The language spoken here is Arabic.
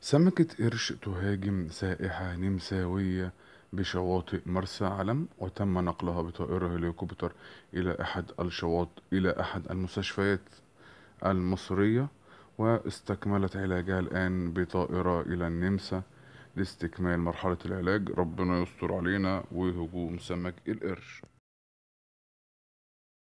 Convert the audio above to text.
سمكة قرش تهاجم سائحة نمساوية بشواطئ مرسى علم وتم نقلها بطائرة هليكوبتر إلى أحد الشواطئ إلى أحد المستشفيات المصرية واستكملت علاجها الآن بطائرة إلى النمسا لاستكمال مرحلة العلاج ربنا يستر علينا وهجوم سمك القرش